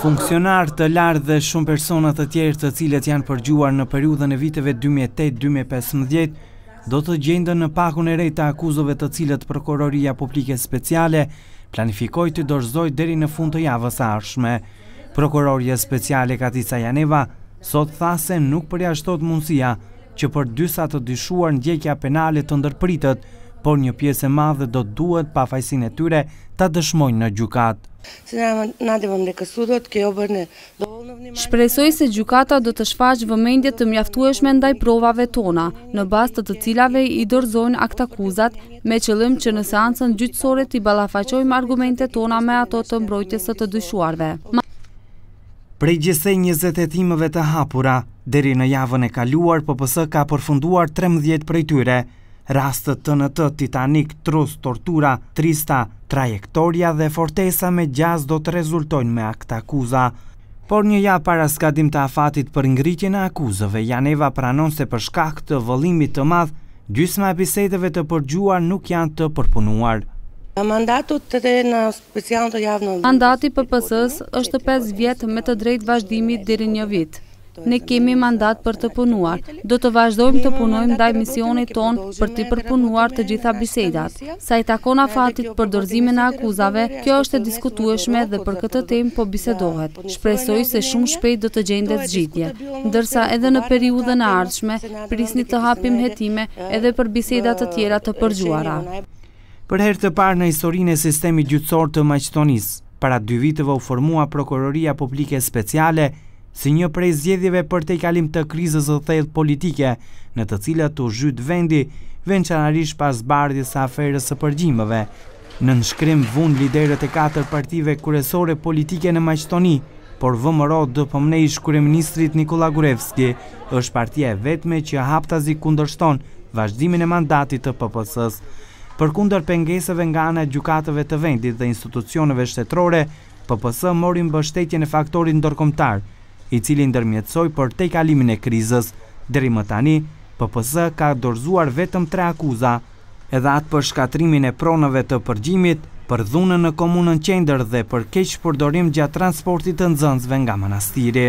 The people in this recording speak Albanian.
Funksionar të lartë dhe shumë personat të tjerë të cilet janë përgjuar në periudën e viteve 2008-2015, do të gjendën në pakun e rejta akuzove të cilet prokuroria publike speciale planifikoj të dorzoj deri në fund të javës arshme. Prokuroria speciale Katica Janeva sot thase nuk përja shtot mundësia që për dysat të dyshuar në djekja penale të ndërpritët por një pjesë e madhe do të duhet pa fajsin e tyre ta dëshmojnë në gjukat. Shpresoj se gjukata do të shfaqë vëmendje të mjaftueshme ndaj provave tona, në bast të të cilave i dorzojnë aktakuzat, me qëllim që në seancën gjytsore t'i balafaqojmë argumente tona me ato të mbrojtjes të të dyshuarve. Prej gjithsej 20 timëve të hapura, deri në javën e kaluar, për pësë ka përfunduar 13 prej tyre, rastët të në të Titanic, trus, tortura, trista, trajektoria dhe fortesa me gjaz do të rezultojnë me akt akuza. Por një ja para skadim të afatit për ngritjen e akuzëve, Janeva pranon se për shkak të vëllimit të madh, gjysma e bisedeve të përgjuar nuk janë të përpunuar. Mandati PPS-s është 5 vjetë me të drejtë vazhdimit dhe një vitë ne kemi mandat për të punuar. Do të vazhdojmë të punojmë ndaj misionit ton për të përpunuar të gjitha bisedat. Sa i takon afatit për dorëzimin e akuzave, kjo është e diskutueshme dhe për këtë temë po bisedohet. Shpresoj se shumë shpejt do të gjendet zgjidhje. Ndërsa edhe në periudhën e ardhshme, prisni të hapim hetime edhe për bisedat të tjera të përgjuara. Për herë të parë në historinë e sistemit gjyqësor të Maqtonis, para dy viteve u formua prokuroria publike speciale si një prej zjedhjeve për te kalim të krizës dhe thejt politike, në të cilat të zhyt vendi, vend që pas bardhjës sa aferës së përgjimëve. Në nëshkrim vund liderët e katër partive kuresore politike në Maqtoni, por vëmëro dë pëmne i shkure ministrit Nikola Gurevski, është partia e vetme që haptazi kundërshton vazhdimin e mandatit të pëpësës. Për kunder pengeseve nga anë e gjukatëve të vendit dhe institucioneve shtetrore, pëpësë mori bështetje në faktorin i cili ndërmjetsoj për te kalimin e krizës. Dheri më tani, PPS ka dorzuar vetëm tre akuza, edhe atë për shkatrimin e pronëve të përgjimit, për dhunën në komunën qender dhe për keqë përdorim gjatë transportit të nëzënzve nga manastiri.